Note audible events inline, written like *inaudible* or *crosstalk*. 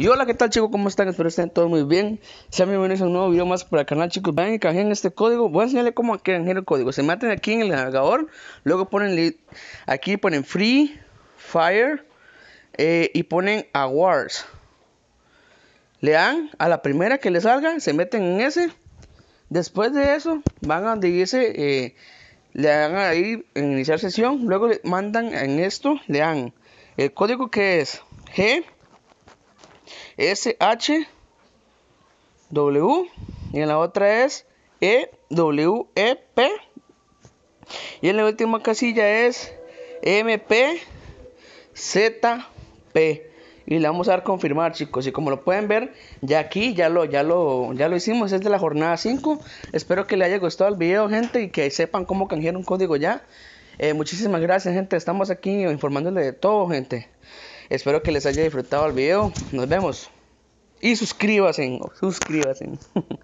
Y hola, ¿qué tal chicos? ¿Cómo están? Espero que estén todos muy bien. Sean bienvenidos a un nuevo video más para el canal, chicos. Vayan y canjeen este código. Voy a enseñarles cómo canjear el código. Se meten aquí en el navegador. Luego ponen aquí ponen Free Fire eh, y ponen Awards. Le dan a la primera que le salga, se meten en ese. Después de eso, van a donde dice, eh, le dan ahí en iniciar sesión. Luego le mandan en esto, le dan el código que es G. S-H-W. Y en la otra es E-W-E-P. Y en la última casilla es M-P-Z-P y le vamos a dar confirmar chicos y como lo pueden ver ya aquí ya lo ya lo ya lo hicimos es de la jornada 5 espero que les haya gustado el video gente y que sepan cómo canjear un código ya eh, muchísimas gracias gente estamos aquí informándole de todo gente Espero que les haya disfrutado el video. Nos vemos. Y suscríbanse. Suscríbanse. *laughs*